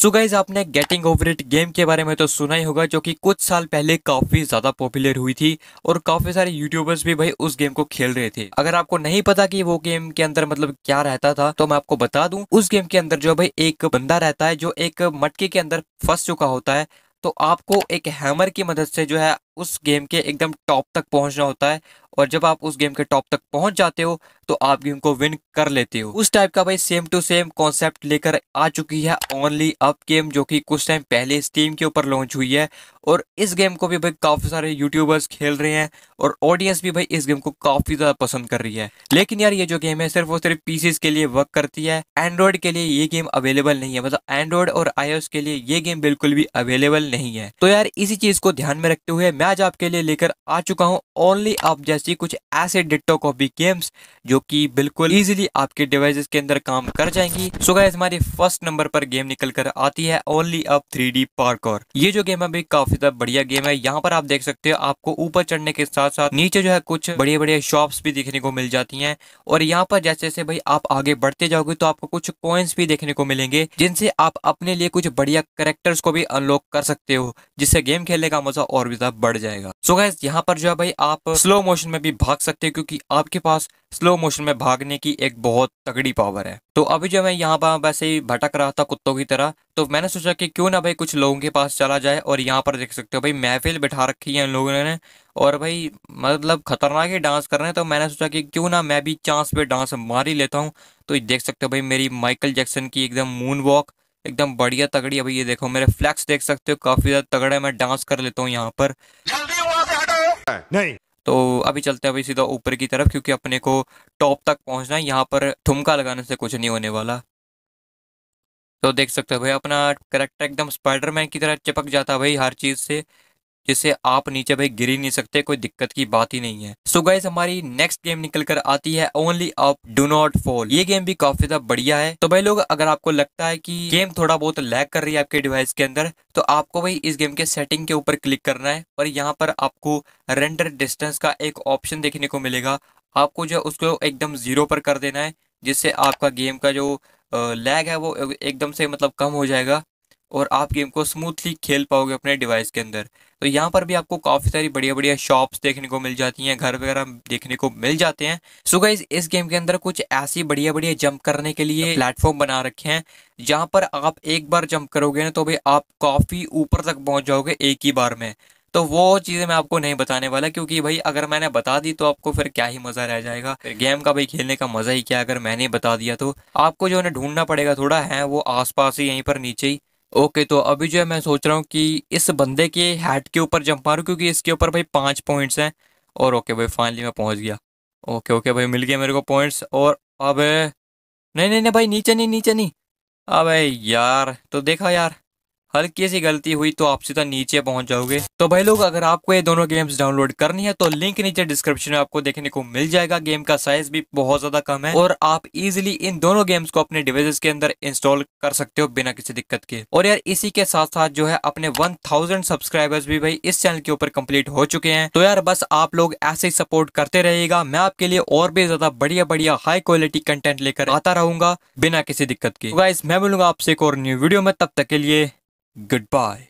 सो so guys आपने Getting Over It game के बारे में तो सुना ही होगा जो कि कुछ साल पहले काफ़ी ज़्यादा पॉपुलर हुई थी और काफ़ी सारे यूट्यूबर्स भी भाई उस गेम को खेल रहे थे अगर आपको नहीं पता कि वो गेम के अंदर मतलब क्या रहता था तो मैं आपको बता दूं उस गेम के अंदर जो भाई एक बंदा रहता है जो एक मटके के अंदर फंस चुका होता है तो आपको एक हैमर की मदद से जो है उस गेम के एकदम टॉप तक पहुंचना होता है और जब आप उस गेम के टॉप तक पहुंच जाते हो तो आप गेम को विन कर लेते हो उस टाइप का भाई सेम टू सेम कॉन्सेप्ट लेकर आ चुकी है ओनली अप गेम जो कि कुछ टाइम पहले स्टीम के ऊपर लॉन्च हुई है और इस गेम को भी भाई काफ़ी सारे यूट्यूबर्स खेल रहे हैं और ऑडियंस भी भाई इस गेम को काफ़ी ज़्यादा पसंद कर रही है लेकिन यार ये जो गेम है सिर्फ और सिर्फ पीसीज के लिए वर्क करती है एंड्रॉयड के लिए ये गेम अवेलेबल नहीं है मतलब एंड्रॉयड और आईओएस के लिए ये गेम बिल्कुल भी अवेलेबल नहीं है तो यार इसी चीज़ को ध्यान में रखते हुए मैं आज आपके लिए लेकर आ चुका हूँ ओनली आप जैसी कुछ ऐसे डिट्टो कॉपी गेम्स जो कि बिल्कुल इजीली आपके डिवाइसेस के अंदर काम कर जाएंगी सो गाइस हमारी फर्स्ट नंबर पर गेम निकल कर आती है ओनली अप थ्री डी और ये जो गेम है काफी ज्यादा बढ़िया गेम है यहाँ पर आप देख सकते हो आपको ऊपर चढ़ने के साथ साथ नीचे जो है कुछ बड़े बड़े शॉप्स भी देखने को मिल जाती है और यहाँ पर जैसे जैसे भाई आप आगे बढ़ते जाओगे तो आपको कुछ कॉइन्स भी देखने को मिलेंगे जिनसे आप अपने लिए कुछ बढ़िया करेक्टर्स को भी अनलॉक कर सकते हो जिससे गेम खेलने का मजा और भी ज्यादा बढ़ जाएगा सो गैस यहाँ पर जो है भाई आप स्लो मोशन में भी भाग सकते हो क्योंकि आपके पास स्लो मोशन में भागने की एक बहुत तगड़ी पावर है तो अभी जो मैं यहाँ पर वैसे ही भटक रहा था कुत्तों की तरह तो मैंने सोचा कि क्यों ना भाई कुछ लोगों के पास चला जाए और यहाँ पर देख सकते हो भाई महफिल बिठा रखी है इन लोगों ने और भाई मतलब खतरनाक ही डांस कर रहे हैं तो मैंने सोचा कि क्यों ना मैं भी चांस पे डांस मार ही लेता हूँ तो देख सकते हो भाई मेरी माइकल जैक्सन की एकदम मून वॉक एकदम बढ़िया तगड़ी है भाई ये देखो मेरे फ्लैक्स देख सकते हो काफी ज्यादा तगड़ा है मैं डांस कर लेता हूँ यहाँ पर जल्दी से हटो नहीं तो अभी चलते हैं अभी सीधा ऊपर की तरफ क्योंकि अपने को टॉप तक पहुंचना है यहाँ पर ठुमका लगाने से कुछ नहीं होने वाला तो देख सकते हो भाई अपना करेक्टर एकदम स्पाइडरमैन की तरह चिपक जाता है भाई हर चीज़ से जिससे आप नीचे भाई गिर ही नहीं सकते कोई दिक्कत की बात ही नहीं है सो so गाइज हमारी नेक्स्ट गेम निकल कर आती है Only Up Do Not Fall ये गेम भी काफी ज्यादा बढ़िया है तो भाई लोग अगर आपको लगता है कि गेम थोड़ा बहुत लैग कर रही है आपके डिवाइस के अंदर तो आपको भाई इस गेम के सेटिंग के ऊपर क्लिक करना है और यहाँ पर आपको रेंडर डिस्टेंस का एक ऑप्शन देखने को मिलेगा आपको जो उसको एकदम जीरो पर कर देना है जिससे आपका गेम का जो लैग है वो एकदम से मतलब कम हो जाएगा और आप गेम को स्मूथली खेल पाओगे अपने डिवाइस के अंदर तो यहाँ पर भी आपको काफ़ी सारी बढ़िया बढ़िया शॉप्स देखने को मिल जाती हैं घर वगैरह देखने को मिल जाते हैं सो so गाइज इस गेम के अंदर कुछ ऐसी बढ़िया बढ़िया जंप करने के लिए प्लेटफॉर्म बना रखे हैं जहाँ पर आप एक बार जंप करोगे ना तो भाई आप काफ़ी ऊपर तक पहुँच जाओगे एक ही बार में तो वो चीज़ें मैं आपको नहीं बताने वाला क्योंकि भाई अगर मैंने बता दी तो आपको फिर क्या ही मज़ा रह जाएगा फिर गेम का भाई खेलने का मज़ा ही क्या अगर मैंने बता दिया तो आपको जो है ढूंढना पड़ेगा थोड़ा है वो आसपास ही यहीं पर नीचे ही ओके तो अभी जो है मैं सोच रहा हूँ कि इस बंदे के हैट के ऊपर जंप मारूँ क्योंकि इसके ऊपर भाई पाँच पॉइंट्स हैं और ओके भाई फाइनली मैं पहुँच गया ओके ओके भाई मिल गया मेरे को पॉइंट्स और अब नहीं नहीं नहीं भाई नीचे नहीं नीचे नहीं अब यार तो देखा यार हल्की सी गलती हुई तो आप सीधा नीचे पहुंच जाओगे तो भाई लोग अगर आपको ये दोनों गेम्स डाउनलोड करनी है तो लिंक नीचे डिस्क्रिप्शन में आपको देखने को मिल जाएगा गेम का साइज भी बहुत ज्यादा कम है और आप इजिली इन दोनों गेम्स को अपने डिवाइस के अंदर इंस्टॉल कर सकते हो बिना किसी दिक्कत के और यार इसी के साथ साथ जो है अपने वन थाउजेंड सब्सक्राइबर्स भी भाई इस चैनल के ऊपर कम्प्लीट हो चुके हैं तो यार बस आप लोग ऐसे ही सपोर्ट करते रहेगा मैं आपके लिए और भी ज्यादा बढ़िया बढ़िया हाई क्वालिटी कंटेंट लेकर आता रहूंगा बिना किसी दिक्कत के तो मैं बोलूंगा आपसे एक और न्यू वीडियो में तब तक के लिए Goodbye.